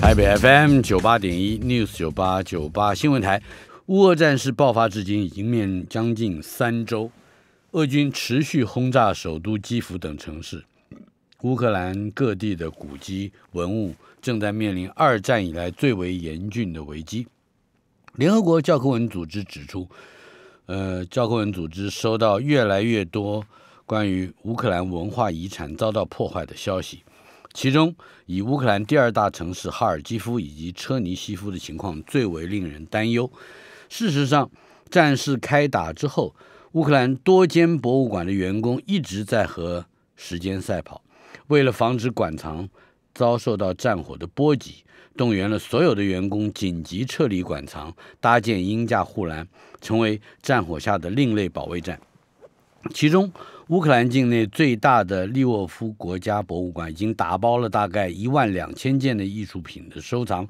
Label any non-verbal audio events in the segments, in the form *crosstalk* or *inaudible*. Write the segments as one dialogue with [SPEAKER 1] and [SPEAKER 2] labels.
[SPEAKER 1] 台北 FM 九八点一 News 九八九八新闻台，乌俄战事爆发至今已经面将近三周，俄军持续轰炸首都基辅等城市，乌克兰各地的古迹文物正在面临二战以来最为严峻的危机。联合国教科文组织指出，呃，教科文组织收到越来越多关于乌克兰文化遗产遭到破坏的消息。其中，以乌克兰第二大城市哈尔基夫以及车尼西夫的情况最为令人担忧。事实上，战事开打之后，乌克兰多间博物馆的员工一直在和时间赛跑，为了防止馆藏遭受到战火的波及，动员了所有的员工紧急撤离馆藏，搭建鹰架护栏，成为战火下的另类保卫战。其中，乌克兰境内最大的利沃夫国家博物馆已经打包了大概一万两千件的艺术品的收藏，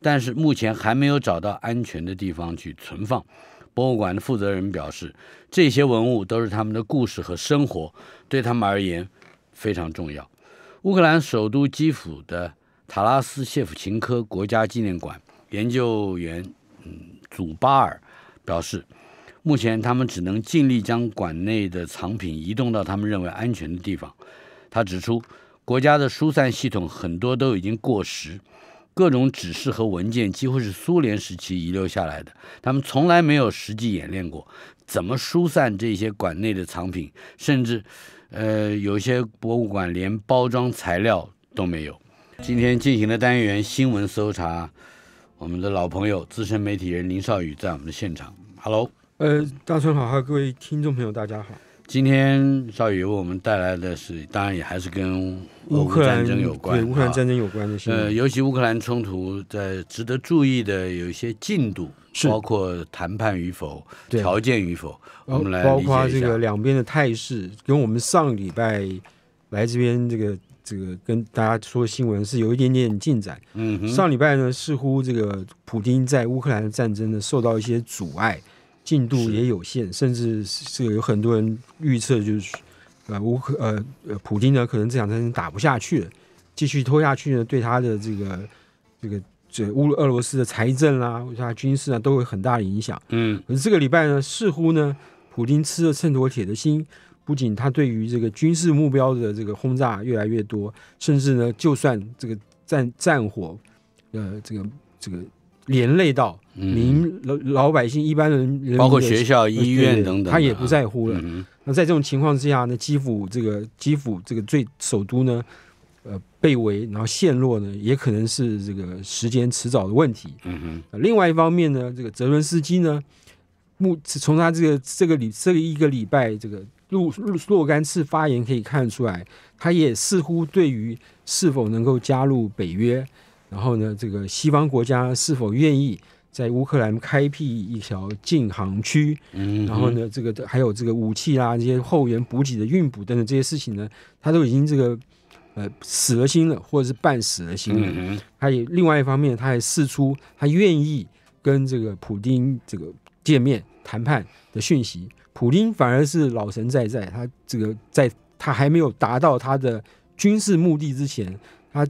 [SPEAKER 1] 但是目前还没有找到安全的地方去存放。博物馆的负责人表示，这些文物都是他们的故事和生活，对他们而言非常重要。乌克兰首都基辅的塔拉斯谢夫琴科国家纪念馆研究员嗯祖巴尔表示。目前他们只能尽力将馆内的藏品移动到他们认为安全的地方。他指出，国家的疏散系统很多都已经过时，各种指示和文件几乎是苏联时期遗留下来的，他们从来没有实际演练过怎么疏散这些馆内的藏品，甚至，呃，有些博物馆连包装材料都没有。今天进行的单元新闻搜查，我们的老朋友、资深媒体人林少宇在我们的现场。Hello。
[SPEAKER 2] 呃，大春好，还有各位听众朋友，大家好。
[SPEAKER 1] 今天少宇为我们带来的是，当然也还是跟乌克兰战争有关，对乌克兰战争有关的新闻。呃，尤其乌克兰冲突在值得注意的有一些
[SPEAKER 2] 进度，包括谈判与否、条件与否，我们来包括这个两边的态势，跟我们上礼拜来这边这个这个跟大家说新闻是有一点点进展。嗯，上礼拜呢，似乎这个普京在乌克兰战争呢受到一些阻碍。进度也有限，甚至是有很多人预测，就是，呃，乌克呃普京呢，可能这两天打不下去了，继续拖下去呢，对他的这个这个这乌俄罗斯的财政啦，他军事啊，都有很大的影响。嗯，可是这个礼拜呢，似乎呢，普京吃了秤砣铁的心，不仅他对于这个军事目标的这个轰炸越来越多，甚至呢，就算这个战战火，呃，这个这个。连累到民老老百姓、一般人，包括学校、医院等等，他也不在乎了。那在这种情况之下，呢，基辅这个基辅这个最首都呢，呃，被围然后陷落呢，也可能是这个时间迟早的问题。嗯哼。另外一方面呢，这个泽伦斯基呢，目从他这个这个礼这个一个礼拜这个若若干次发言可以看出来，他也似乎对于是否能够加入北约。然后呢，这个西方国家是否愿意在乌克兰开辟一条禁航区？嗯，然后呢，这个还有这个武器啦、这些后援补给的运补等等这些事情呢，他都已经这个呃死了心了，或者是半死了心。嗯，还有另外一方面，他还试出他愿意跟这个普丁这个见面谈判的讯息。普丁反而是老神在在，他这个在他还没有达到他的军事目的之前，他。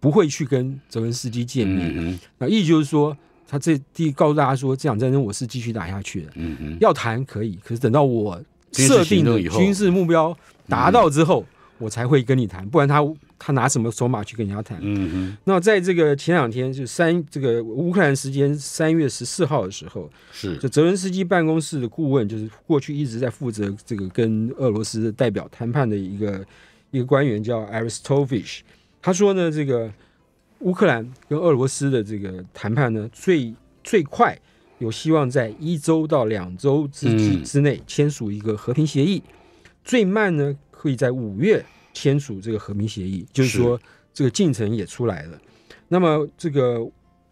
[SPEAKER 2] 不会去跟泽文斯基见面，那意思就是说，他这第告诉大家说，这场战争我是继续打下去的。嗯嗯，要谈可以，可是等到我设定的军事目标达到之后，我才会跟你谈，不然他他拿什么筹码去跟人家谈？嗯哼。那在这个前两天，就三这个乌克兰时间三月十四号的时候，是就泽文斯基办公室的顾问，就是过去一直在负责这个跟俄罗斯代表谈判的一个一个官员，叫 a r i s t o v i s h 他说呢，这个乌克兰跟俄罗斯的这个谈判呢，最最快有希望在一周到两周之之之内签署一个和平协议，最慢呢可以在五月签署这个和平协议，就是说这个进程也出来了。那么这个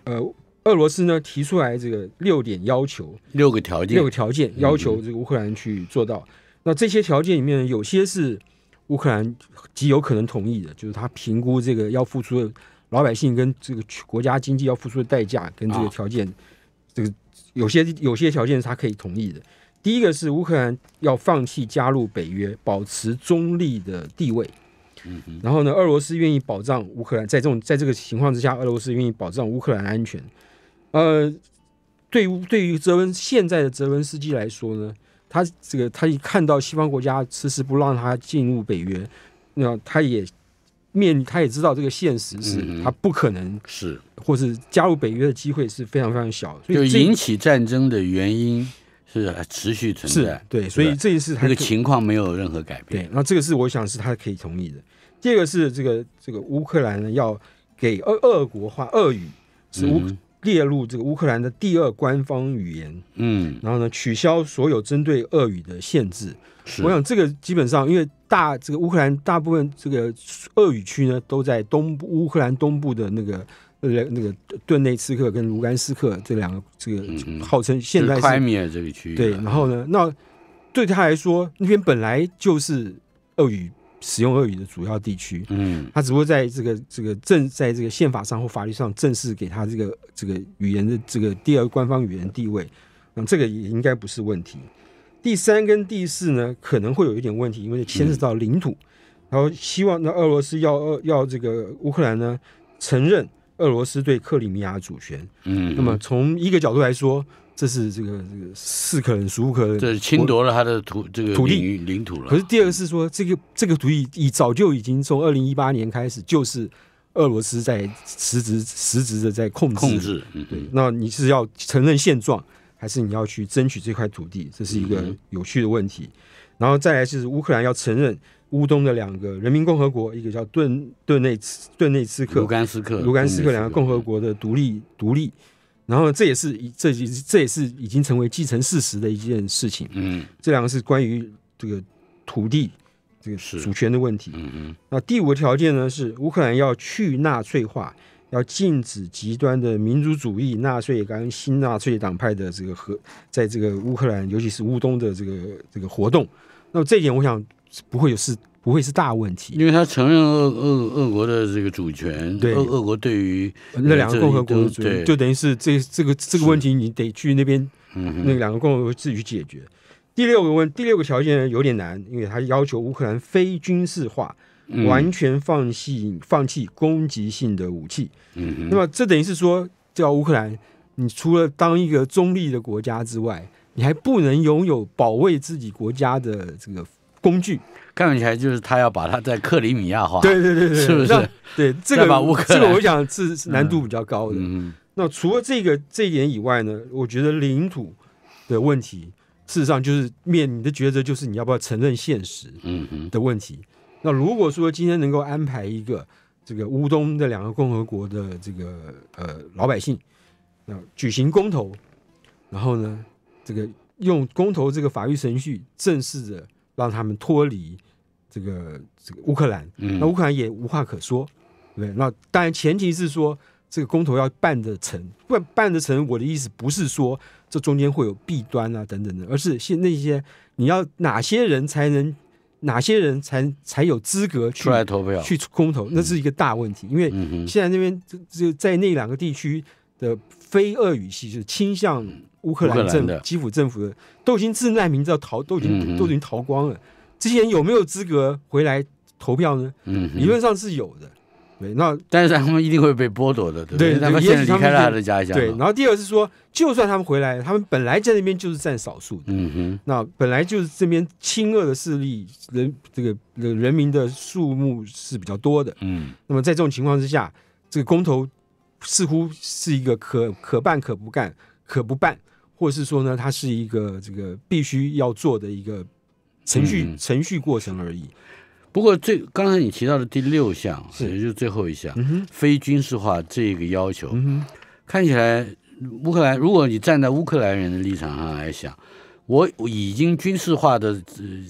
[SPEAKER 2] 呃，俄罗斯呢提出来这个六点要求，六个条件，六个条件要求这个乌克兰去做到。那这些条件里面有些是。乌克兰极有可能同意的，就是他评估这个要付出老百姓跟这个国家经济要付出的代价跟这个条件，这个有些有些条件是他可以同意的。第一个是乌克兰要放弃加入北约，保持中立的地位。嗯然后呢，俄罗斯愿意保障乌克兰在这种在这个情况之下，俄罗斯愿意保障乌克兰安全。呃，对于对于泽文现在的泽文斯基来说呢？他这个，他一看到西方国家迟迟不让他进入北约，那他也面，他也知道这个现实是他不可能是，或是加入北约的机会是非常非常小。就引
[SPEAKER 1] 起战争的原因是持续存在，对，所以这一次这个情况没有任何改变。对，
[SPEAKER 2] 那这个是我想是他可以同意的。第二个是这个这个乌克兰呢要给俄俄国话俄语，是乌。列入这个乌克兰的第二官方语言，嗯，然后呢，取消所有针对俄语的限制。我想这个基本上，因为大这个乌克兰大部分这个俄语区呢，都在东乌克兰东部的那个那个顿内茨克跟卢甘斯克这两个这个号称现代克这个区域。对，然后呢，那对他来说，那边本来就是俄语。使用俄语的主要地区，嗯，他只不过在这个这个正在这个宪法上或法律上正式给他这个这个语言的这个第二官方语言地位，那、嗯，这个也应该不是问题。第三跟第四呢，可能会有一点问题，因为牵涉到领土，然后希望那俄罗斯要要这个乌克兰呢承认俄罗斯对克里米亚主权，嗯，那么从一个角度来说。这是这个这个是可能，是不可。这是侵夺了
[SPEAKER 1] 他的土这个土地领土了。可是
[SPEAKER 2] 第二个是说，这个这个土地已早就已经从二零一八年开始，就是俄罗斯在实质实质的在控制控制。那你是要承认现状，还是你要去争取这块土地？这是一个有趣的问题。然后再来就是乌克兰要承认乌东的两个人民共和国，一个叫顿顿内顿内次克、卢甘斯克、卢甘斯克两个共和国的独立独立。然后这也是已，这这也是已经成为既成事实的一件事情。嗯，这两个是关于这个土地这个主权的问题。嗯嗯，那第五个条件呢是乌克兰要去纳粹化，要禁止极端的民族主义、纳粹跟新纳粹党派的这个和，在这个乌克兰，尤其是乌东的这个这个活动。那么这一点，我想不会有事。不会是大问题，
[SPEAKER 1] 因为他承认俄俄俄国的这个主权，俄俄国对于那两个共和国主权，就
[SPEAKER 2] 等于是这这个这个问题，你得去那边那两个共和国自己去解决。第六个问，第六个条件有点难，因为他要求乌克兰非军事化，完全放弃放弃攻击性的武器。那么这等于是说，叫乌克兰，你除了当一个中立的国家之外，你还不能拥有保卫自己国家的这个。工具
[SPEAKER 1] 看起来就是他要把他在克里米亚化，对对对，是不是？对这个这个我想是难度比较
[SPEAKER 2] 高的。嗯、那除了这个这一点以外呢，我觉得领土的问题，事实上就是面你的抉择就是你要不要承认现实的问题。那如果说今天能够安排一个这个乌东的两个共和国的这个呃老百姓，那举行公投，然后呢，这个用公投这个法律程序正式的。让他们脱离这个这个乌克兰，那乌克兰也无话可说，对对？那当然，前提是说这个公投要办得成，办办得成，我的意思不是说这中间会有弊端啊等等的，而是现那些你要哪些人才能，哪些人才才有资格出来投票去公投，那是一个大问题，因为现在那边就就在那两个地区的非俄语系是倾向。乌克兰政府、基辅政府的都已经自难民，知道逃都已经都已经逃光了。这些人有没有资格回来投票呢？理论上是有的。那但是他们一定会被剥夺的，对不对？对，他们开了他的家乡。对，然后第二是说，就算他们回来，他们本来在那边就是占少数的。嗯哼。那本来就是这边亲恶的势力，人这个人民的数目是比较多的。嗯。那么在这种情况之下，这个公投似乎是一个可可办可不干。可不办，或是说呢，它是一个这个必须要做的一个
[SPEAKER 1] 程序程序过程而已。不过，最刚才你提到的第六项，也就是最后一项，非军事化这个要求，看起来乌克兰，如果你站在乌克兰人的立场上来想，我已经军事化的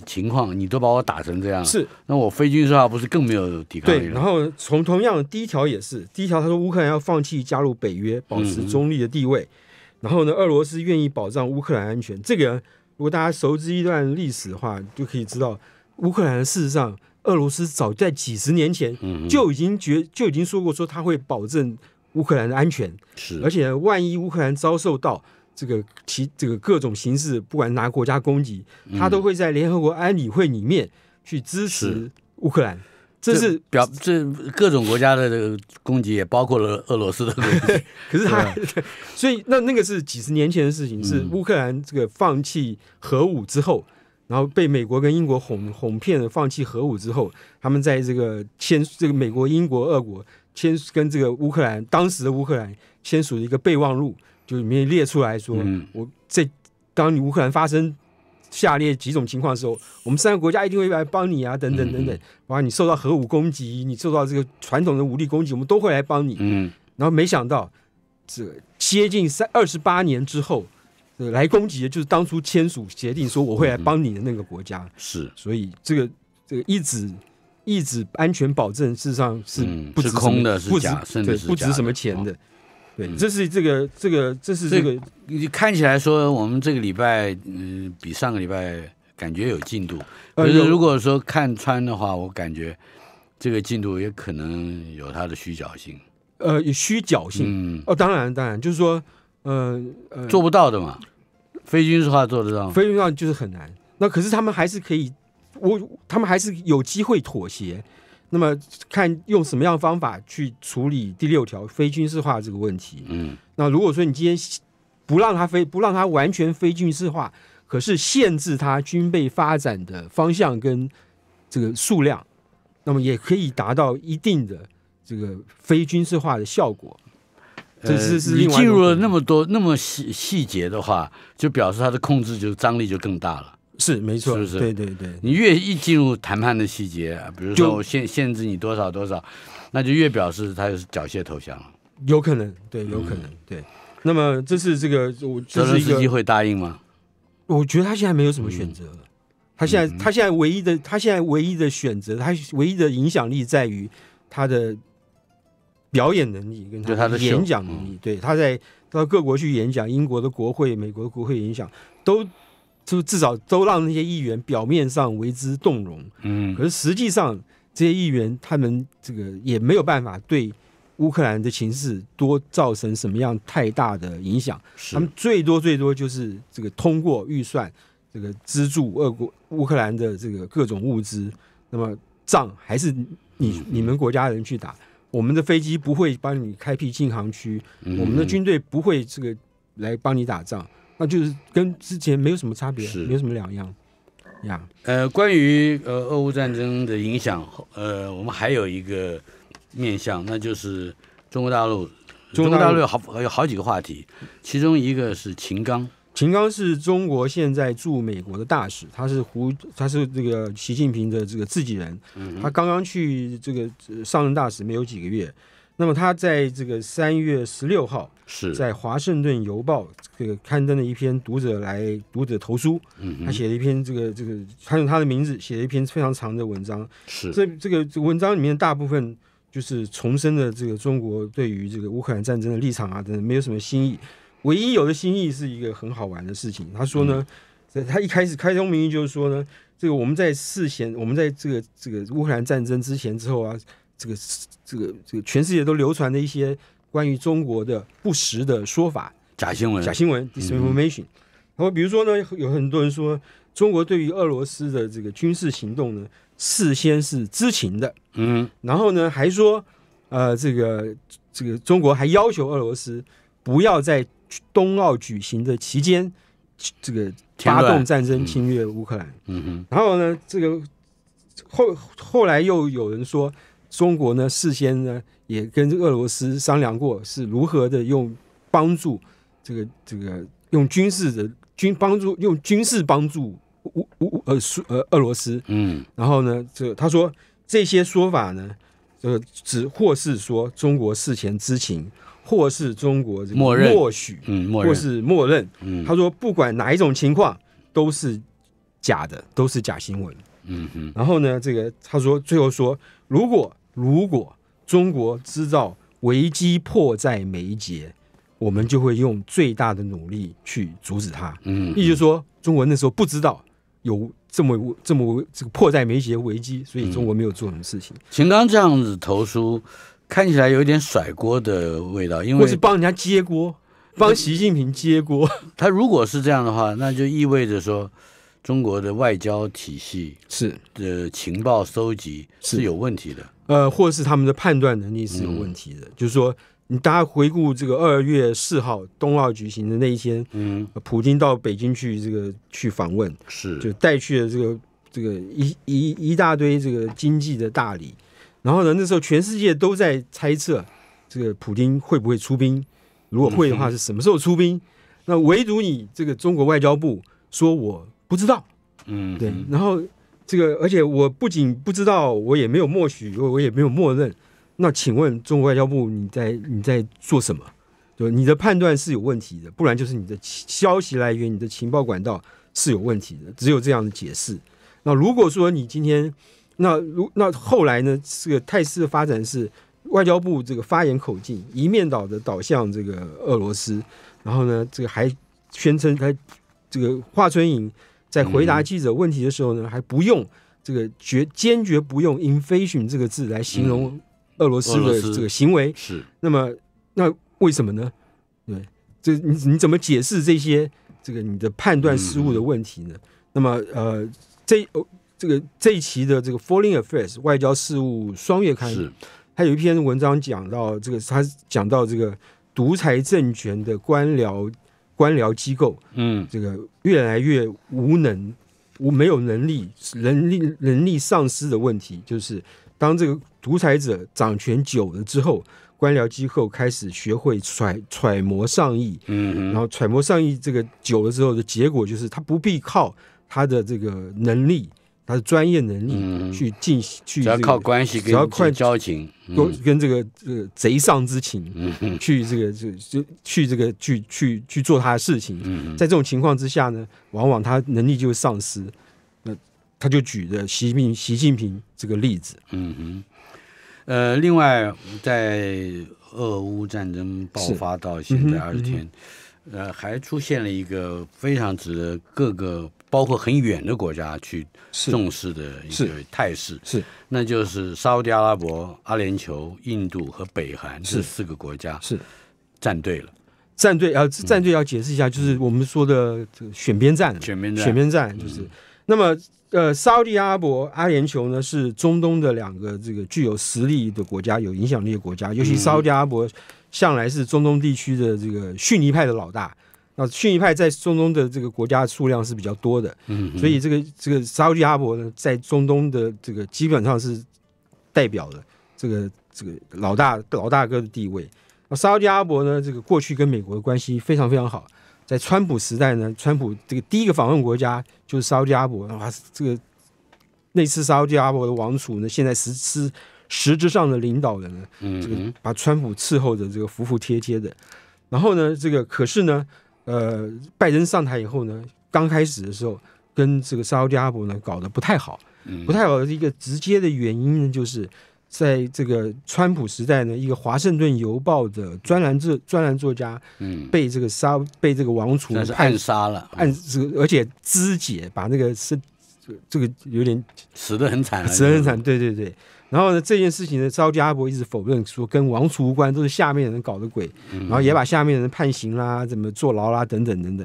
[SPEAKER 2] 情况，你都把我打成这样，是那我非军事化不是更没有抵抗？对，然后，从同样第一条也是，第一条他说乌克兰要放弃加入北约，保持中立的地位。然后呢？俄罗斯愿意保障乌克兰安全。这个，如果大家熟知一段历史的话，就可以知道，乌克兰事实上，俄罗斯早在几十年前就已经觉就已经说过，说他会保证乌克兰的安全。是，而且万一乌克兰遭受到这个其这个各种形式，不管拿国家攻击，他都会在联合国安理会里面去支持乌克兰。这是表这各
[SPEAKER 1] 种国家的这个攻击也包括了俄罗斯的攻击，*laughs* 可是他
[SPEAKER 2] *laughs* 所以那那个是几十年前的事情，是乌克兰这个放弃核武之后，然后被美国跟英国哄哄骗了放弃核武之后，他们在这个签这个美国、英国、俄国签跟这个乌克兰当时的乌克兰签署一个备忘录，就里面列出来说，我这你乌克兰发生。下列几种情况的时候，我们三个国家一定会来帮你啊，等等等等。哇，你受到核武攻击，你受到这个传统的武力攻击，我们都会来帮你。嗯。然后没想到，这接近三二十八年之后，来攻击的就是当初签署协定说我会来帮你的那个国家。是。所以这个这个一直一直安全保证，事实上是是空的，是假的，对，不值什么钱的。对，这是这个这个这是这个。
[SPEAKER 1] 你看起来说我们这个礼拜，嗯，比上个礼拜感觉有进度。可是如果说看穿的话，我感觉这个进度也可能有它的虚假性。
[SPEAKER 2] 呃，虚假性哦，当然当然，就是说，呃呃，做不到的嘛。非军事化做得到？非军事化就是很难。那可是他们还是可以，我他们还是有机会妥协。那么看用什么样的方法去处理第六条非军事化这个问题？嗯，那如果说你今天不让它非不让它完全非军事化，可是限制它军备发展的方向跟这个数量，那么也可以达到一定的这个非军事化的效果。这是你进入
[SPEAKER 1] 了那么多那么细细节的话，就表示它的控制就张力就更大了。是没错，是不是？对对对，你越一进入谈判的细节，比如说限限制你多少多少，那就越表示他就是缴械投降了。
[SPEAKER 2] 有可能，对，有可能，对。那么这是这个，我是一个机会答应吗？我觉得他现在没有什么选择，他现在他现在唯一的，他现在唯一的选择，他唯一的影响力在于他的表演能力，跟他的演讲能力。对，他在到各国去演讲，英国的国会、美国的国会演讲都。就至少都让那些议员表面上为之动容，嗯，可是实际上这些议员他们这个也没有办法对乌克兰的形势多造成什么样太大的影响。他们最多最多就是这个通过预算这个资助俄国乌克兰的这个各种物资。那么仗还是你你们国家人去打，我们的飞机不会帮你开辟禁航区，我们的军队不会这个来帮你打仗。那就是跟之前没有什么差别，没有什么两样呀。
[SPEAKER 1] 呃，关于呃俄乌战争的影响，呃，我们还有一个面向，那就是中国大陆。中国大陆好有好几个话题，其中
[SPEAKER 2] 一个是秦刚。秦刚是中国现在驻美国的大使，他是胡，他是这个习近平的这个自己人。嗯。他刚刚去这个上任大使没有几个月，那么他在这个三月十六号。是在《华盛顿邮报》这个刊登的一篇读者来读者投书，他写了一篇这个这个，他用他的名字，写了一篇非常长的文章。是这这个文章里面大部分就是重申的这个中国对于这个乌克兰战争的立场啊，等没有什么新意。唯一有的新意是一个很好玩的事情。他说呢，他他一开始开宗明义就是说呢，这个我们在事前，我们在这个这个乌克兰战争之前之后啊，这个这个这个全世界都流传的一些。关于中国的不实的说法、假新闻、假新闻，d i i i s n n f o o r m a t 然后比如说呢，有很多人说中国对于俄罗斯的这个军事行动呢，事先是知情的，嗯，然后呢还说，呃，这个这个中国还要求俄罗斯不要在冬奥举行的期间，这个发动战争侵略乌克兰，嗯哼，然后呢，这个后后来又有人说。中国呢，事先呢也跟俄罗斯商量过，是如何的用帮助这个这个用军事的军帮助用军事帮助乌乌呃苏呃俄罗斯。嗯。然后呢，这他说这些说法呢，呃，只或是说中国事前知情，或是中国默认默许，嗯，默认或是默认。嗯。他说不管哪一种情况都是假的，都是假新闻。嗯哼。然后呢，这个他说最后说如果。如果中国知道危机迫在眉睫，我们就会用最大的努力去阻止它。嗯，也就是说，中国那时候不知道有这么这么这个迫在眉睫危机，所以中国没有做什么事情。
[SPEAKER 1] 秦刚这样子投书，看起来有点甩锅的味道，因为我是
[SPEAKER 2] 帮人家接锅，帮习近平
[SPEAKER 1] 接锅。*laughs* 他如果是这样的话，那就意味着说，中国的外交体系是的情报收集是有问题的。
[SPEAKER 2] 呃，或是他们的判断能力是有问题的，就是说，你大家回顾这个二月四号冬奥举行的那一天，嗯，普京到北京去这个去访问，是就带去了这个这个一一一大堆这个经济的大礼，然后呢，那时候全世界都在猜测这个普京会不会出兵，如果会的话是什么时候出兵，那唯独你这个中国外交部说我不知道，嗯，对，然后。这个，而且我不仅不知道，我也没有默许，我我也没有默认。那请问，中国外交部，你在你在做什么？就你的判断是有问题的，不然就是你的消息来源、你的情报管道是有问题的。只有这样的解释。那如果说你今天，那如那后来呢？这个态势发展是外交部这个发言口径一面倒的，倒向这个俄罗斯。然后呢，这个还宣称他这个华春莹。在回答记者问题的时候呢，还不用这个决坚决不用 inflation 这个字来形容俄罗斯的这个行为。是，那么那为什么呢？对，这你你怎么解释这些这个你的判断失误的问题呢？那么呃，这哦这个这一期的这个 Foreign Affairs 外交事务双月刊，是，它有一篇文章讲到这个，它讲到这个独裁政权的官僚。官僚机构，嗯，这个越来越无能、无没有能力、人力、人力丧失的问题，就是当这个独裁者掌权久了之后，官僚机构开始学会揣揣摩上意，嗯，然后揣摩上意，这个久了之后的结果就是，他不必靠他的这个能力。他的专业能力去进行，只要靠关系，只要靠交
[SPEAKER 1] 情，跟
[SPEAKER 2] 跟这个这个贼上之情，去这个这这去这个去去去做他的事情。嗯在这种情况之下呢，往往他能力就会丧失。那他就举着习平习近平这个例子。嗯哼。
[SPEAKER 1] 呃，另外，在俄乌战争爆发到现在二十天，呃，还出现了一个非常值得各个。包括很远的国家去重视的一个态势，是，那就是沙特阿拉伯、阿联酋、印度和北韩这四个国家是站队了，
[SPEAKER 2] 站队啊，站队要解释一下，就是我们说的这个选边站，选边站，选边站就是。那么，呃，沙特阿拉伯、阿联酋呢是中东的两个这个具有实力的国家、有影响力的国家，尤其沙特阿拉伯向来是中东地区的这个逊尼派的老大。那逊尼派在中东的这个国家数量是比较多的，嗯，所以这个这个沙特阿伯呢，在中东的这个基本上是代表了这个这个老大老大哥的地位。那沙特阿伯呢，这个过去跟美国的关系非常非常好，在川普时代呢，川普这个第一个访问国家就是沙特阿伯，伯。哇，这个那次沙特阿伯的王储呢，现在实实实质上的领导人呢，这个把川普伺候的这个服服帖帖的。然后呢，这个可是呢。呃，拜登上台以后呢，刚开始的时候跟这个沙乌地阿拉伯呢搞得不太好，不太好的一个直接的原因呢，就是，在这个川普时代呢，一个《华盛顿邮报》的专栏作专栏作家，嗯，被这个沙被这个王储暗杀了，暗而且肢解，把那个是这个有点死的很惨，死的很惨，对对对。然后呢，这件事情呢，家阿伯一直否认，说跟王储无关，都是下面人搞的鬼。然后也把下面人判刑啦，怎么坐牢啦，等等等等。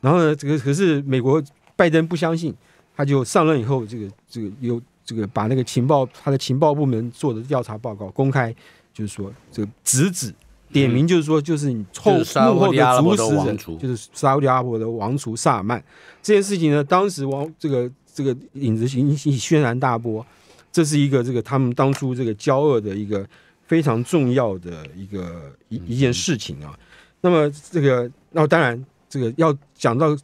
[SPEAKER 2] 然后呢，这个可是美国拜登不相信，他就上任以后，这个这个有这个把那个情报，他的情报部门做的调查报告公开，就是说这个直指点名，就是说就是你后幕后的主使者，就是沙特阿伯的王储萨尔曼。这件事情呢，当时王这个这个影子引起轩然大波。这是一个这个他们当初这个骄傲的一个非常重要的一个一一件事情啊。那么这个那当然这个要讲到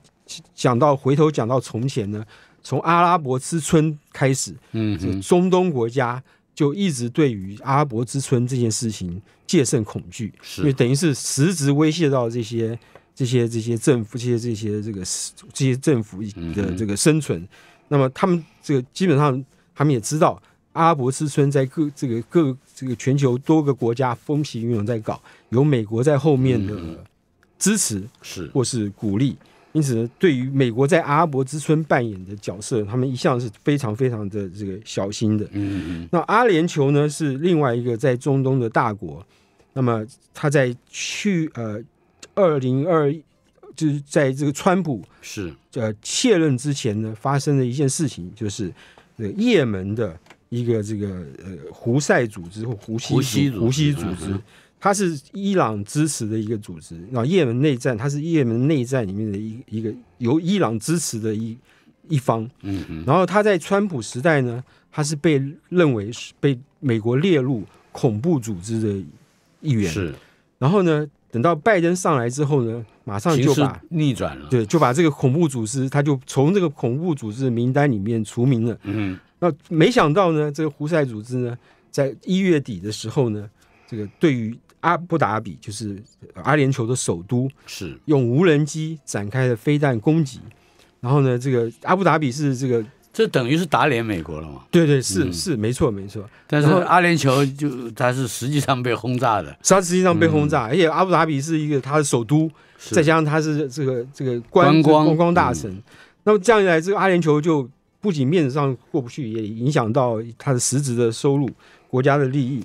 [SPEAKER 2] 讲到回头讲到从前呢，从阿拉伯之春开始，嗯，中东国家就一直对于阿拉伯之春这件事情戒慎恐惧，是，因为等于是实质威胁到这些这些这些政府这些这些这个这些政府的这个生存。那么他们这个基本上。他们也知道阿拉伯之春在各这个各这个全球多个国家风起云涌在搞，有美国在后面的支持是或是鼓励，因此对于美国在阿拉伯之春扮演的角色，他们一向是非常非常的这个小心的。嗯嗯，那阿联酋呢是另外一个在中东的大国，那么他在去呃二零二就是在这个川普是呃卸任之前呢发生的一件事情就是。对，也门的一个这个呃胡塞组织或胡西胡西组织，它是伊朗支持的一个组织。啊，也门内战，它是也门内战里面的一一个由伊朗支持的一一方。嗯嗯。然后他在川普时代呢，他是被认为是被美国列入恐怖组织的一员。是。然后呢？等到拜登上来之后呢，马上就把逆转了，对，就把这个恐怖组织，他就从这个恐怖组织名单里面除名了。嗯，那没想到呢，这个胡塞组织呢，在一月底的时候呢，这个对于阿布达比，就是阿联酋的首都，是用无人机展开的飞弹攻击，然后呢，这个阿布达比是这个。这等
[SPEAKER 1] 于是打脸美国了
[SPEAKER 2] 吗？对对，是是，没错没错。但是阿联酋就它是实际上被轰炸的，它实际上被轰炸，而且阿布达比是一个它的首都，再加上它是这个这个观光观光大城，那么这样一来，这个阿联酋就不仅面子上过不去，也影响到它的实质的收入、国家的利益。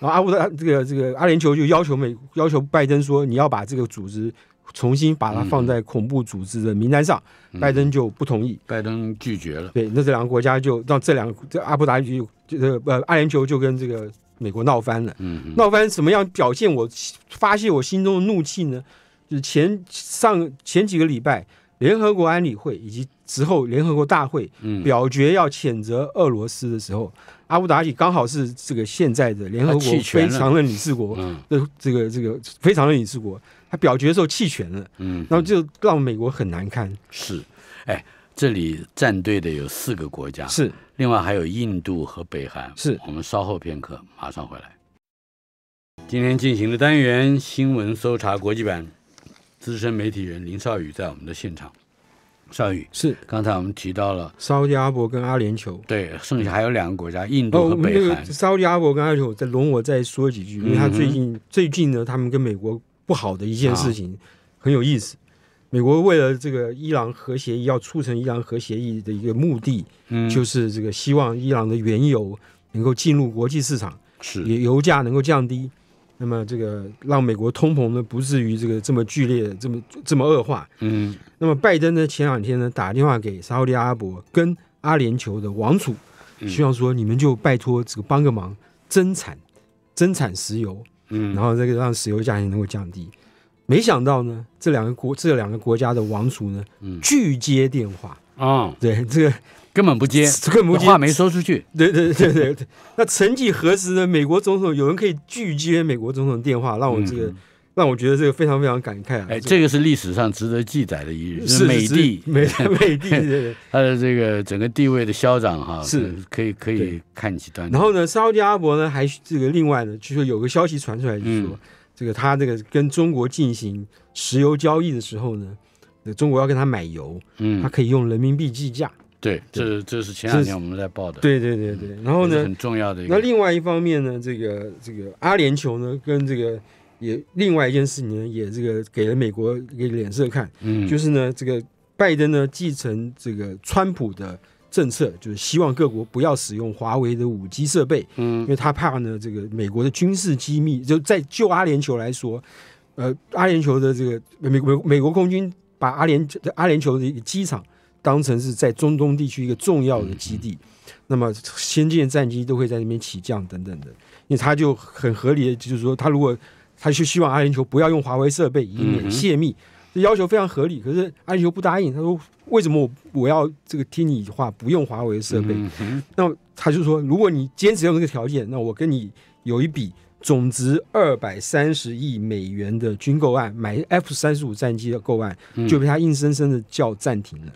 [SPEAKER 2] 然后阿布这个这个阿联酋就要求美要求拜登说，你要把这个组织重新把它放在恐怖组织的名单上。拜登就不同意，拜登拒绝了。对，那这两个国家就让这两个，这阿布达比就呃呃，阿联酋就跟这个美国闹翻了。嗯，闹翻怎么样表现我发泄我心中的怒气呢？就是前上前几个礼拜，联合国安理会以及之后联合国大会表决要谴责俄罗斯的时候，阿布达比刚好是这个现在的联合国非常任理事国。嗯，的这个这个非常任理事国。他表决的时候弃权了，嗯，然后就让美国很难堪。是，哎，这里站队的有四个国家，
[SPEAKER 1] 是，另外还有印度和北韩。是，我们稍后片刻马上回来。今天进行的单元新闻搜查国际版，资深媒体人林少宇在我们的现场。少宇是，刚才我们提到了
[SPEAKER 2] 沙特阿伯跟阿
[SPEAKER 1] 联酋，对，剩下还有两个国家，印度和北韩。
[SPEAKER 2] 沙特阿伯跟阿联酋，再容我再说几句，因为他最近最近呢，他们跟美国。不好的一件事情，很有意思。美国为了这个伊朗核协议，要促成伊朗核协议的一个目的，嗯，就是这个希望伊朗的原油能够进入国际市场，是油油价能够降低，那么这个让美国通膨呢不至于这个这么剧烈，这么这么恶化。嗯，那么拜登呢前两天呢打电话给沙特阿伯跟阿联酋的王储，希望说你们就拜托这个帮个忙，增产增产石油。嗯，然后这个让石油价钱能够降低，没想到呢，这两个国这两个国家的王储呢，拒接电话啊，对，这个根本不接，*laughs* 根本不接话没说出去，对对对对，那曾几何时呢，美国总统有人可以拒接美国总统电话，让我这个。让我觉得这个非常非常感慨啊！哎，
[SPEAKER 1] 这个是历史上值得记载的一日，美帝美美帝，*laughs* 他的这个整个地位的嚣张哈，是可以可以看几端。然
[SPEAKER 2] 后呢，沙特阿伯呢还这个另外呢，就说有个消息传出来，就说这个他这个跟中国进行石油交易的时候呢，中国要跟他买油，嗯，他可以用人民币计价。
[SPEAKER 1] 对，这这是前两天我们在报的。对对对对，然后呢很重要的。那另
[SPEAKER 2] 外一方面呢，这个这个阿联酋呢跟这个。也另外一件事情呢，也这个给了美国一个脸色看，嗯，就是呢，这个拜登呢继承这个川普的政策，就是希望各国不要使用华为的五 G 设备，嗯，因为他怕呢，这个美国的军事机密就在就阿联酋来说，呃，阿联酋的这个美美美国空军把阿联阿联酋的一个机场当成是在中东地区一个重要的基地，那么先进的战机都会在那边起降等等的，因为他就很合理的，就是说他如果他就希望阿联酋不要用华为设备，以免泄密。这要求非常合理，可是阿联酋不答应。他说：“为什么我我要这个听你话，不用华为设备？”那他就说：“如果你坚持用这个条件，那我跟你有一笔总值二百三十亿美元的军购案，买 F 三十五战机的购案就被他硬生生的叫暂停了。”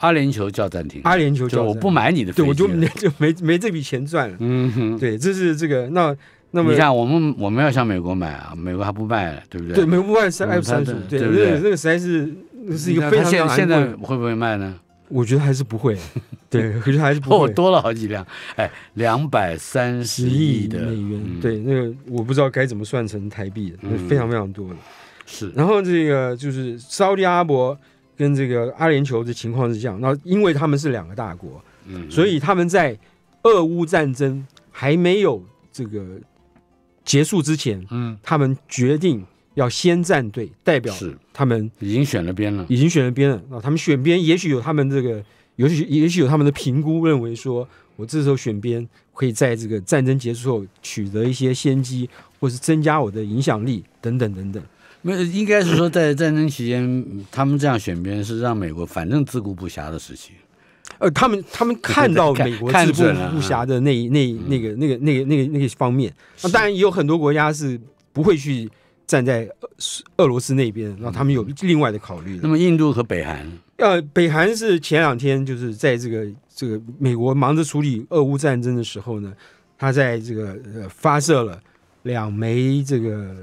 [SPEAKER 2] 阿联酋叫暂停。阿联酋叫我不买你的，对，我就就没没这笔钱赚了。嗯哼，对，这是这个那。那你看，我们
[SPEAKER 1] 我们要向美国买啊，美国还不卖，了，对不对？对，美国不卖是 F 三十五，对不对？
[SPEAKER 2] 那个实在是是一个非常难。现在
[SPEAKER 1] 会不会卖呢？
[SPEAKER 2] 我觉得还是不会。对，可得还是。哦，*laughs* 多了好几辆，哎，两百三十亿的美元，对，那个我不知道该怎么算成台币，非常非常多的。*laughs* 是。然后这个就是沙特阿拉伯跟这个阿联酋的情况是这样，那因为他们是两个大国，嗯，所以他们在俄乌战争还没有这个。结束之前，嗯，他们决定要先站队，代表是他们已经选了边了，已经选了边了啊！他们选边，也许有他们这个，也许也许有他们的评估，认为说我这时候选边可以在这个战争结束后取得一些先机，或是增加我的影响力等等等等。没应该是说在战争期间，
[SPEAKER 1] 他们这样选边是让美国反正自顾不暇的事情。
[SPEAKER 2] 呃，他们他们看到美国自顾不暇的那那那个那个那个那个那个方面，那当然也有很多国家是不会去站在俄罗斯那边，让他们有另外的考虑。那么印度和北韩，呃，北韩是前两天就是在这个这个美国忙着处理俄乌战争的时候呢，他在这个呃发射了两枚这个。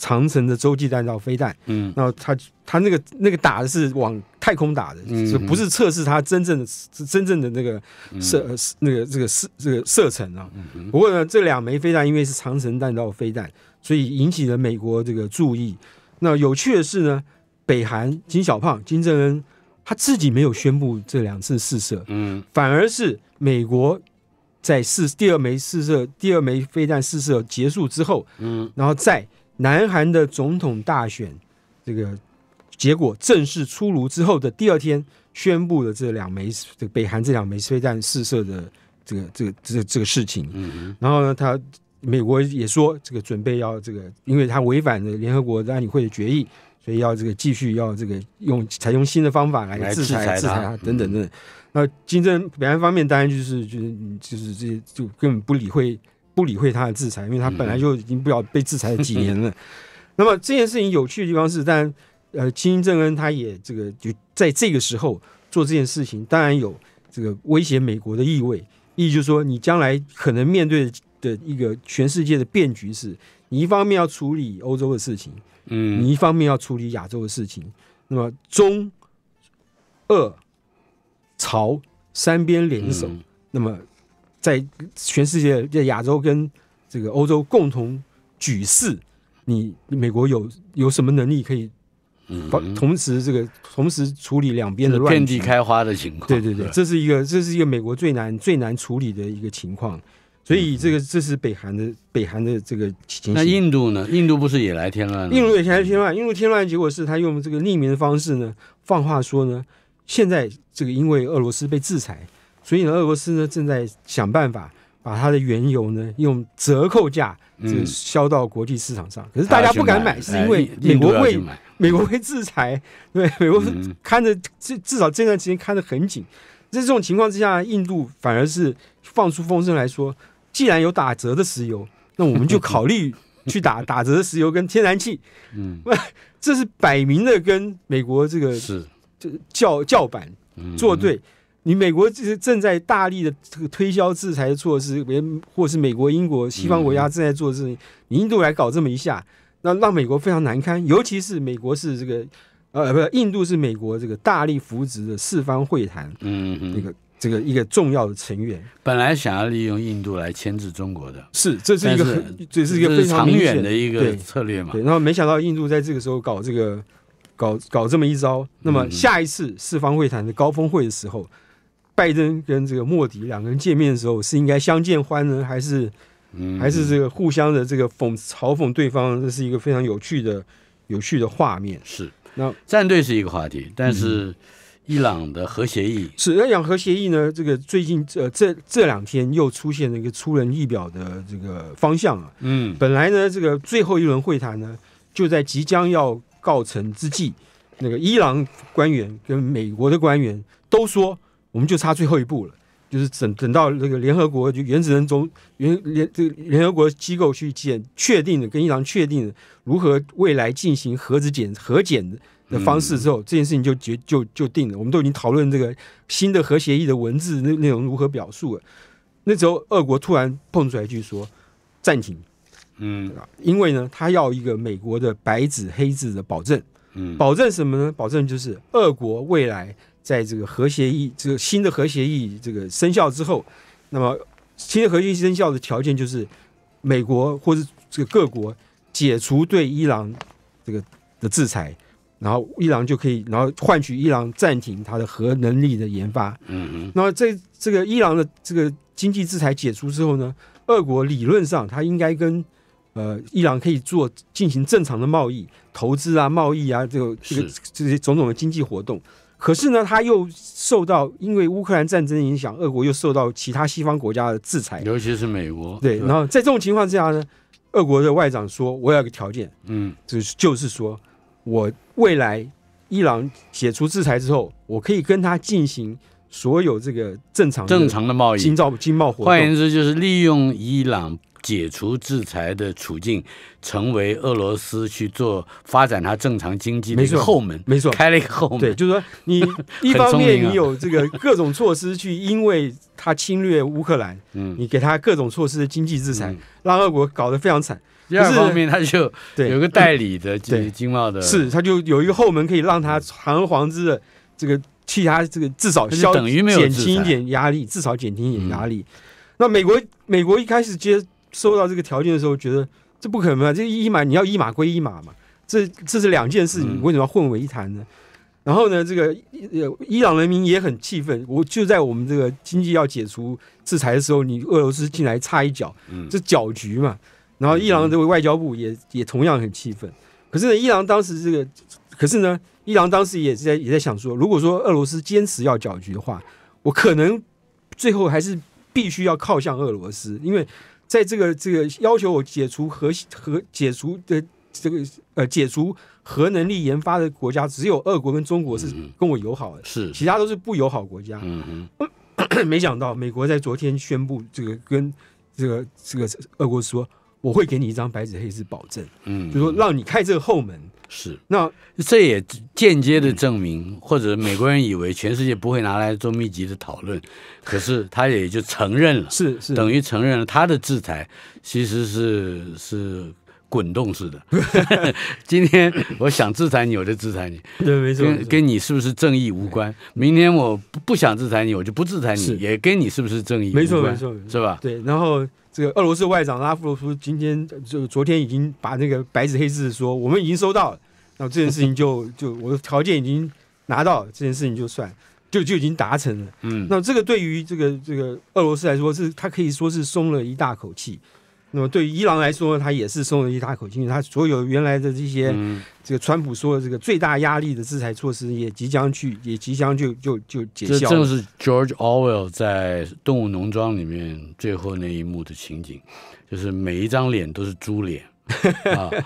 [SPEAKER 2] 长城的洲际弹道飞弹，嗯，然后他他那个那个打的是往太空打的，嗯，是不是测试他真正的真正的那个射那个这个射这个射程啊？不过呢，这两枚飞弹因为是长城弹道飞弹，所以引起了美国这个注意。那有趣的是呢，北韩金小胖金正恩他自己没有宣布这两次试射，嗯，反而是美国在试第二枚试射第二枚飞弹试射结束之后，嗯，然后再。南韩的总统大选这个结果正式出炉之后的第二天，宣布了这两枚这个北韩这两枚飞弹试射的这个这个这个、这个事情。嗯然后呢，他美国也说这个准备要这个，因为他违反了联合国安理会的决议，所以要这个继续要这个用采用新的方法来制裁制裁等等等。那金正北韩方面当然就是就是就是这就根本不理会。不理会他的制裁，因为他本来就已经不要被制裁了几年了。*laughs* 那么这件事情有趣的地方是，但呃，金正恩他也这个就在这个时候做这件事情，当然有这个威胁美国的意味，意思就是说，你将来可能面对的一个全世界的变局是，你一方面要处理欧洲的事情，嗯，你一方面要处理亚洲的事情，那么中、俄、朝三边联手，那么。在全世界，在亚洲跟这个欧洲共同举世，你美国有有什么能力可以同时这个同时处理两边的乱遍地开花的情况？对对对，这是一个这是一个美国最难最难处理的一个情况。所以这个这是北韩的北韩的这个情形。那印度呢？印度不是也来添乱？印度也来添乱。印度添乱结果是他用这个匿名的方式呢，放话说呢，现在这个因为俄罗斯被制裁。所以呢，俄罗斯呢正在想办法把它的原油呢用折扣价这销到国际市场上。可是大家不敢买，是因为美国会美国会制裁。对，美国看着至至少这段时间看得很紧。在这种情况之下，印度反而是放出风声来说，既然有打折的石油，那我们就 *laughs* 考虑去打打折的石油跟天然气。嗯，*laughs* 这是摆明的跟美国这个是就叫叫板作对。你美国就是正在大力的这个推销制裁措施，别或是美国、英国、西方国家正在做事情，你印度来搞这么一下，那让美国非常难堪。尤其是美国是这个呃，不，是印度是美国这个大力扶植的四方会谈，嗯，一个这个一个重要的成员。本来想要利用印度来牵制中国的，是这是一个很这是一个非常长远的一个策略嘛？对，然后没想到印度在这个时候搞这个搞搞这么一招，那么下一次四方会谈的高峰会的时候。拜登跟这个莫迪两个人见面的时候，是应该相见欢呢，还是还是这个互相的这个讽嘲讽对方？这是一个非常有趣的有趣的画面。是那战队是一个话题，但是伊朗的核协议是而朗核协议呢，这个最近这这这两天又出现了一个出人意表的这个方向啊。嗯，本来呢，这个最后一轮会谈呢，就在即将要告成之际，那个伊朗官员跟美国的官员都说。我们就差最后一步了，就是等等到那个联合国就原子能总原联这个联合国机构去检确定的跟伊朗确定如何未来进行核子检核检的方式之后，这件事情就决就就定了。我们都已经讨论这个新的核协议的文字那内容如何表述了。那时候，俄国突然蹦出来一句说暂停，嗯，因为呢，他要一个美国的白纸黑字的保证，嗯，保证什么呢？保证就是俄国未来。在这个核协议，这个新的核协议这个生效之后，那么新的核协议生效的条件就是美国或者这个各国解除对伊朗这个的制裁，然后伊朗就可以，然后换取伊朗暂停它的核能力的研发。嗯嗯。那么在这个伊朗的这个经济制裁解除之后呢，二国理论上它应该跟呃伊朗可以做进行正常的贸易、投资啊、贸易啊，这个这个这些种种的经济活动。可是呢，他又受到因为乌克兰战争影响，俄国又受到其他西方国家的制裁，尤其是美国。对，然后在这种情况之下呢，俄国的外长说：“我有一个条件，嗯，就是就是说我未来伊朗解除制裁之后，我可以跟他进行所有这个正常正常的贸易、经贸、经贸活动。换言
[SPEAKER 1] 之，就是利用伊朗。”解除制裁的处境，成为俄罗斯去做发展他正常经济的一个后门，没错，开了一
[SPEAKER 2] 个后门。对，就是说你 *laughs* 一方面你有这个各种措施去，因为他侵略乌克兰，*laughs* 嗯，你给他各种措施的经济制裁，让俄国搞得非常惨。第二方面他就 *laughs* 有个代理的
[SPEAKER 1] 经经贸的，是
[SPEAKER 2] 他就有一个后门，可以让它堂而皇之的这个替他这个至少消减轻一点压力，至少减轻一点压力。那美国美国一开始接。收到这个条件的时候，觉得这不可能嘛？这一码你要一码归一码嘛，这这是两件事，你为什么要混为一谈呢？然后呢，这个伊朗人民也很气愤。我就在我们这个经济要解除制裁的时候，你俄罗斯进来插一脚，这搅局嘛。然后伊朗这个外交部也也同样很气愤。可是呢，伊朗当时这个，可是呢，伊朗当时也是在也在想说，如果说俄罗斯坚持要搅局的话，我可能最后还是必须要靠向俄罗斯，因为。在这个这个要求我解除核核解除的这个呃解除核能力研发的国家，只有俄国跟中国是跟我友好的，是其他都是不友好国家。嗯哼，*coughs* 没想到美国在昨天宣布这个跟这个这个俄国说，我会给你一张白纸黑字保证，嗯，就说让你开这个后门。是，那这也间接的
[SPEAKER 1] 证明，或者美国人以为全世界不会拿来做密集的讨论，可是他也就承认了，是是，等于承认了他的制裁其实是是。滚动式的，*laughs* 今天我想制裁你，我就制裁你，*laughs* 对，没错，跟跟你是不是正义无关。明天我不想制裁你，我就不制裁你，也跟你是不是正义没错没错，是吧？
[SPEAKER 2] 对。然后这个俄罗斯外长拉夫罗夫今天就昨天已经把那个白纸黑字说，我们已经收到了，那这件事情就就我的条件已经拿到，这件事情就算就就已经达成了。嗯。那这个对于这个这个俄罗斯来说，是他可以说是松了一大口气。那么，对于伊朗来说，他也是松了一大口气。他所有原来的这些，这个川普说的这个最大压力的制裁措施，也即将去，也即将就就就解效。这正是
[SPEAKER 1] George Orwell 在《动物农庄》里面最后那一幕的情景，就是每一张脸都是猪脸。*laughs* 只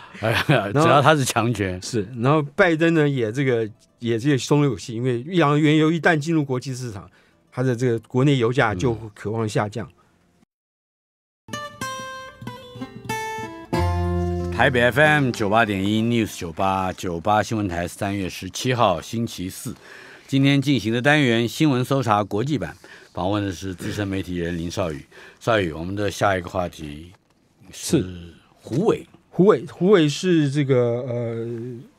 [SPEAKER 2] 要他是强权，是然后拜登呢也这个也这个松了口气，因为伊朗原油一旦进入国际市场，他的这个国内油价就渴望下降。台
[SPEAKER 1] 北 FM 九八点一 News 九八九八新闻台三月十七号星期四，今天进行的单元新闻搜查国际版，访问的是资深媒体人林少宇。少宇，我们的下一个话题
[SPEAKER 2] 是胡伟。胡伟，胡伟是这个呃，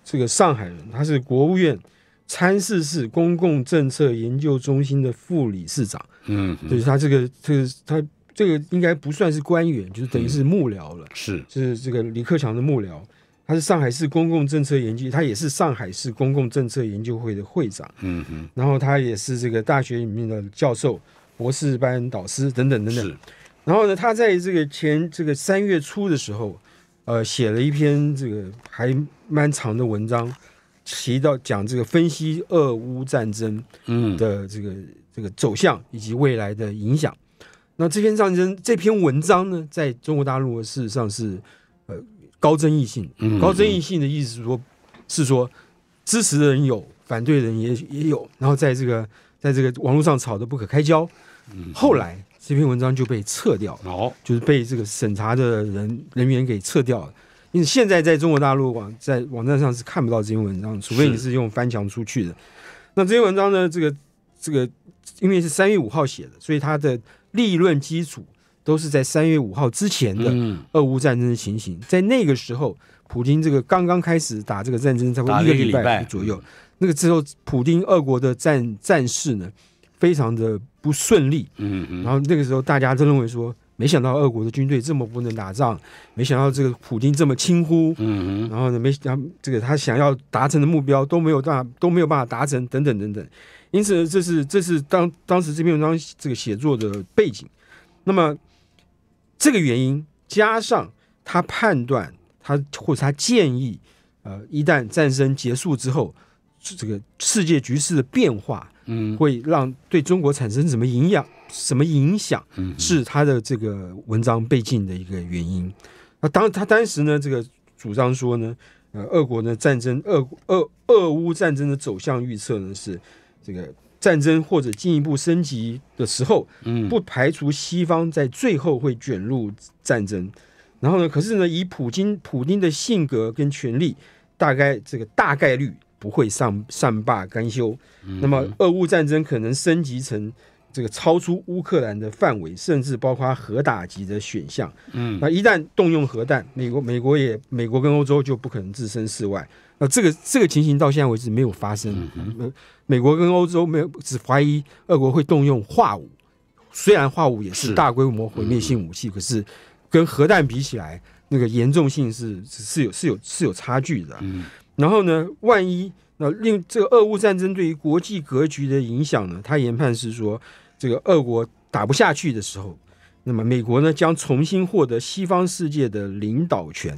[SPEAKER 2] 这个上海人，他是国务院参事室公共政策研究中心的副理事长。嗯，就是他这个，这个他。这个应该不算是官员，就是等于是幕僚了。是，是这个李克强的幕僚，他是上海市公共政策研究，他也是上海市公共政策研究会的会长。嗯哼，然后他也是这个大学里面的教授、博士班导师等等等等。然后呢，他在这个前这个三月初的时候，呃，写了一篇这个还蛮长的文章，提到讲这个分析俄乌战争嗯的这个这个走向以及未来的影响。那这篇战争这篇文章呢，在中国大陆事实上是，呃，高争议性。高争议性的意思是说，是说支持的人有，反对的人也也有，然后在这个在这个网络上吵得不可开交。嗯，后来这篇文章就被撤掉，哦，就是被这个审查的人人员给撤掉了。因为现在在中国大陆网在网站上是看不到这篇文章，除非你是用翻墙出去的。那这篇文章呢，这个这个因为是三月五号写的，所以它的。利润基础都是在三月五号之前的俄乌战争的情形，在那个时候，普京这个刚刚开始打这个战争，才一个礼拜左右。那个时候普京俄国的战战事呢，非常的不顺利。嗯，然后那个时候大家都认为说，没想到俄国的军队这么不能打仗，没想到这个普京这么轻忽。嗯，然后呢，没想这个他想要达成的目标都没有法，都没有办法达成，等等等等。因此，这是这是当当时这篇文章这个写作的背景。那么，这个原因加上他判断，他或者他建议，呃，一旦战争结束之后，这个世界局势的变化，嗯，会让对中国产生什么影响？什么影响？嗯，是他的这个文章背景的一个原因。那当他当时呢，这个主张说呢，呃，俄国呢战争，俄俄俄乌战争的走向预测呢是。这个战争或者进一步升级的时候，嗯，不排除西方在最后会卷入战争。然后呢，可是呢，以普京、普京的性格跟权力，大概这个大概率不会善善罢甘休。那么，俄乌战争可能升级成。这个超出乌克兰的范围，甚至包括核打击的选项。嗯，那一旦动用核弹，美国美国也美国跟欧洲就不可能置身事外。那这个这个情形到现在为止没有发生。美国跟欧洲没有只怀疑俄国会动用化武，虽然化武也是大规模毁灭性武器，可是跟核弹比起来，那个严重性是是有是有是有差距的。嗯，然后呢，万一那另这个俄乌战争对于国际格局的影响呢？他研判是说。这个俄国打不下去的时候，那么美国呢将重新获得西方世界的领导权，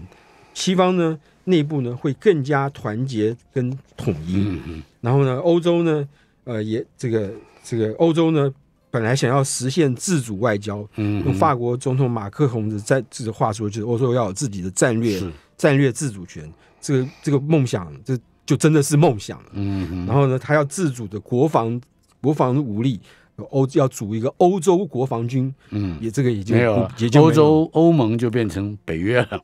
[SPEAKER 2] 西方呢内部呢会更加团结跟统一，嗯、然后呢欧洲呢，呃也这个这个欧洲呢本来想要实现自主外交，嗯、用法国总统马克龙的战个话说，就是欧洲要有自己的战略战略自主权，这个这个梦想这就真的是梦想了。然后呢，他要自主的国防国防武力。欧要组一个欧洲国防军，嗯，也这个已经没有，欧洲
[SPEAKER 1] 欧盟就变成北约了，*laughs*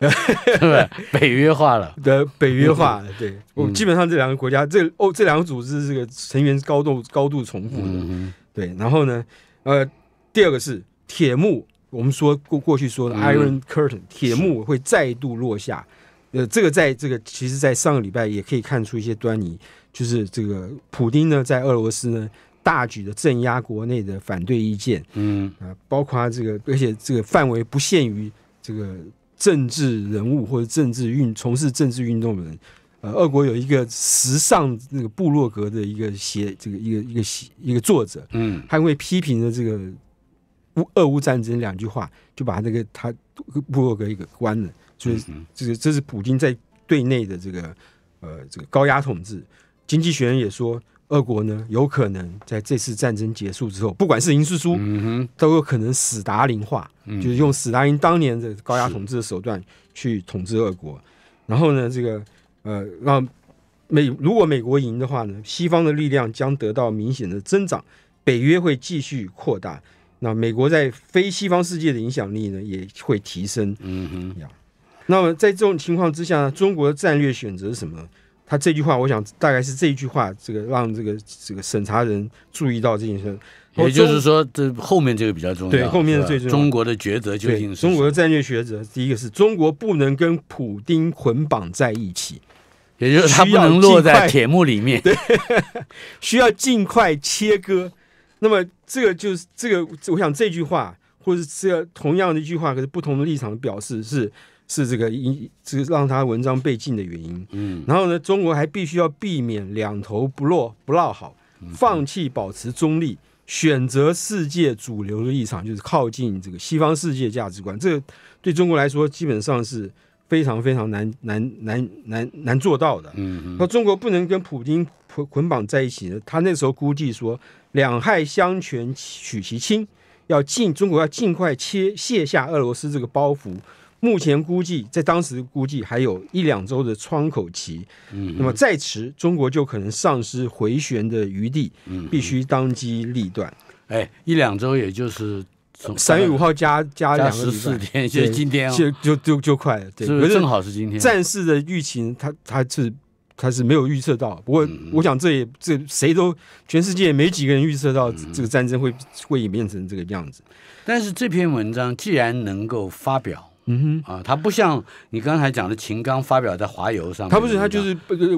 [SPEAKER 1] 对
[SPEAKER 2] 北约化了，对北约化，对。我们基本上这两个国家，这欧这两个组织这个成员高度高度重复的，对。然后呢，呃，第二个是铁幕，我们说过过去说的 Iron Curtain，铁幕会再度落下。呃，这个在这个其实，在上个礼拜也可以看出一些端倪，就是这个普丁呢，在俄罗斯呢。大举的镇压国内的反对意见，嗯啊，包括这个，而且这个范围不限于这个政治人物或者政治运从事政治运动的人，呃，俄国有一个时尚那个布洛格的一个写这个一个一个写一个作者，嗯，他因为批评了这个乌俄乌战争两句话，就把那个他布洛格一个关了，所以这个这是普京在对内的这个呃这个高压统治。经济学人也说。俄国呢，有可能在这次战争结束之后，不管是赢是输，都有可能史达林化，就是用史达林当年的高压统治的手段去统治俄国。然后呢，这个呃，让美如果美国赢的话呢，西方的力量将得到明显的增长，北约会继续扩大，那美国在非西方世界的影响力呢也会提升。嗯哼那么在这种情况之下，中国的战略选择什么？他这句话，我想大概是这一句话，这个让这个这个审查人注意到这件事。也就是说，这后面这个比较重要。对，后面最重要。中国的抉择究竟是？中国的战略学者第一个是中国不能跟普丁捆绑在一起，也就是他不能落在铁幕里面。对，*laughs* 需要尽快切割。那么这个就是这个，我想这句话，或者是同样的一句话，可是不同的立场表示是。是这个一这个让他文章被禁的原因。嗯，然后呢，中国还必须要避免两头不落不落好，放弃保持中立，选择世界主流的立场，就是靠近这个西方世界价值观。这对中国来说，基本上是非常非常难难难难难做到的。嗯，那中国不能跟普京捆捆绑在一起呢？他那时候估计说两害相权取其轻，要尽中国要尽快切卸下俄罗斯这个包袱。目前估计，在当时估计还有一两周的窗口期，嗯，那么再迟，中国就可能丧失回旋的余地，嗯，必须当机立断。哎，一两周也就是从三月五号加加十四天，就今天，就就就快，了，对，正好是今天。战事的疫情，他他是他是没有预测到，不过我想这也这谁都全世界没几个人预测到这个战争会会演变成这个样子。但是这篇文章既然能够发表。嗯哼啊，他不像你刚才讲
[SPEAKER 1] 的秦刚发表在华游上，他不是，他就是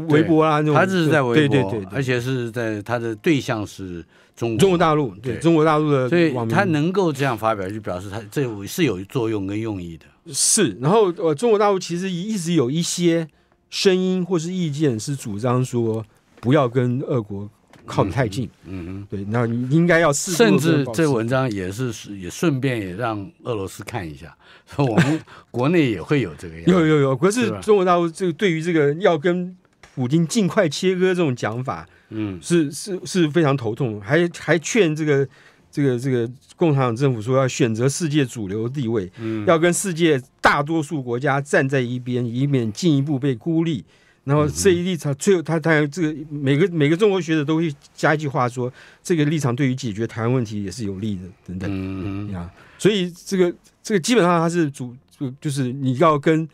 [SPEAKER 1] 微博啊他只是在微博，对对对，而且是在他的对象是中国、中国大陆，对，中国大陆的，所以他能够这样发表，就表示他这是有作用跟用意的。
[SPEAKER 2] 是，然后呃，中国大陆其实一直有一些声音或是意见，是主张说不要跟俄国。靠得太近，嗯，嗯，对，那应该要试。甚至这文
[SPEAKER 1] 章也是也顺便也让俄罗斯看一下，*laughs* 我们国内也会有这个样。有有有，可是中
[SPEAKER 2] 国大陆这个对于这个要跟普京尽快切割这种讲法，嗯，是是是非常头痛，还还劝这个这个这个共产党政府说要选择世界主流地位，嗯，要跟世界大多数国家站在一边，以免进一步被孤立。然后这一立场，最后他当然这个每个每个中国学者都会加一句话说，这个立场对于解决台湾问题也是有利的，等等。嗯嗯。啊，所以这个这个基本上他是主就就是你要跟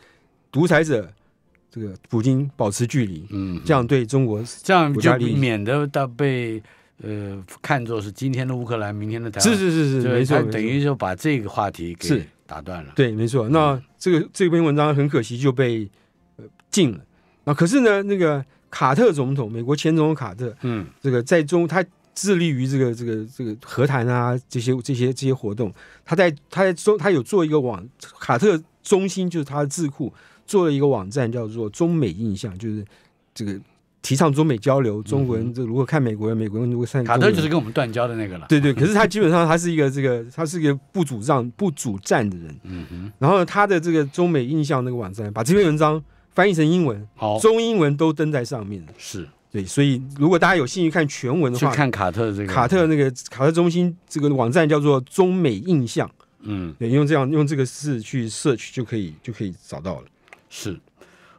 [SPEAKER 2] 独裁者这个普京保持距离，嗯，这样对中国这样就免得
[SPEAKER 1] 到被呃看作是今天的乌克兰，明天的台湾，是是是是，没错，等于
[SPEAKER 2] 就把这个话题给打断了。对，没错。那这个这篇文章很可惜就被禁了。那可是呢，那个卡特总统，美国前总统卡特，嗯，这个在中，他致力于这个这个这个和谈啊，这些这些这些活动，他在他在中，他有做一个网，卡特中心就是他的智库，做了一个网站叫做中美印象，就是这个提倡中美交流，中国人这如何看美国人，美国人如何看卡特就是跟
[SPEAKER 1] 我们断交的那个了，对对，
[SPEAKER 2] 可是他基本上他是一个这个他是一个不主张不主战的人，嗯哼，然后他的这个中美印象那个网站把这篇文章。翻译成英文，好，中英文都登在上面。是对，所以如果大家有兴趣看全文的话，看卡特这个卡特那个卡特中心这个网站叫做中美印象，嗯，对，用这样用这个字去 search 就可以就可以找到了。是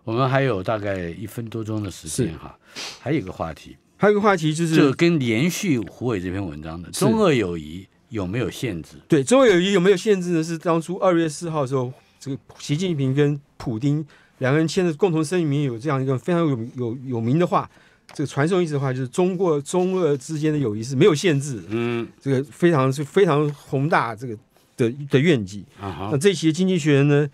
[SPEAKER 2] 我们还有大概一分多钟的时间哈，还有一个话题，还有一个话
[SPEAKER 1] 题就是跟连续胡伟这篇文章的中俄友谊有没有限制？
[SPEAKER 2] 对，中俄友谊有没有限制呢？是当初二月四号的时候，这个习近平跟普丁。两个人签的共同声明有这样一个非常有有有名的话，这个传送意思的话就是中国中俄之间的友谊是没有限制，嗯，这个非常是非常宏大这个的的愿景。那这期《经济学人》呢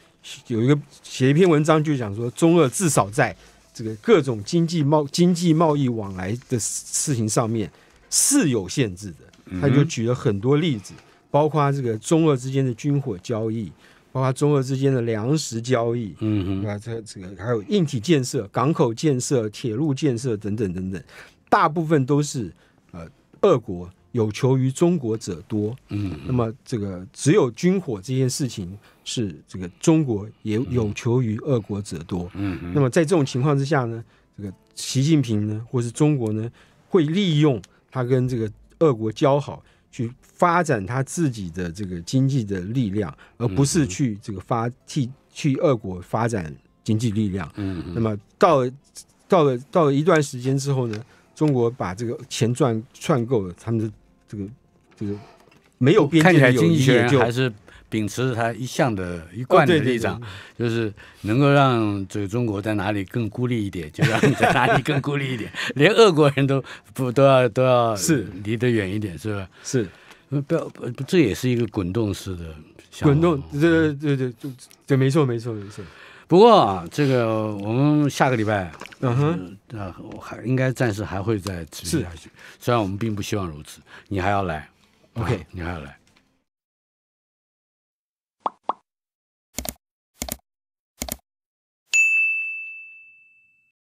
[SPEAKER 2] 有一个写一篇文章就讲说，中俄至少在这个各种经济贸经济贸易往来的事情上面是有限制的，他就举了很多例子，包括这个中俄之间的军火交易。包括中俄之间的粮食交易，嗯嗯，啊，这这个还有硬体建设、港口建设、铁路建设等等等等，大部分都是呃，俄国有求于中国者多，嗯，那么这个只有军火这件事情是这个中国也有求于俄国者多，嗯嗯，那么在这种情况之下呢，这个习近平呢，或是中国呢，会利用他跟这个俄国交好。去发展他自己的这个经济的力量，而不是去这个发替去俄国发展经济力量。嗯，那么到了到了到了一段时间之后呢，中国把这个钱赚赚够了，他们的这个这个没有边界，的经济也就。
[SPEAKER 1] 秉持他一向的一贯的立场，就是能够让这个中国在哪里更孤立一点，就让在哪里更孤立一点，*laughs* 连俄国人都不都要都要是离得远一点，是吧？是，不要不，这也是一个滚动式的滚
[SPEAKER 2] 动，这这这这没错没错没错。
[SPEAKER 1] 不过这个我们下个礼拜，嗯哼，还应该暂时还会再持续下去。虽然我们并不希望如此，你还要来，OK，你还要来。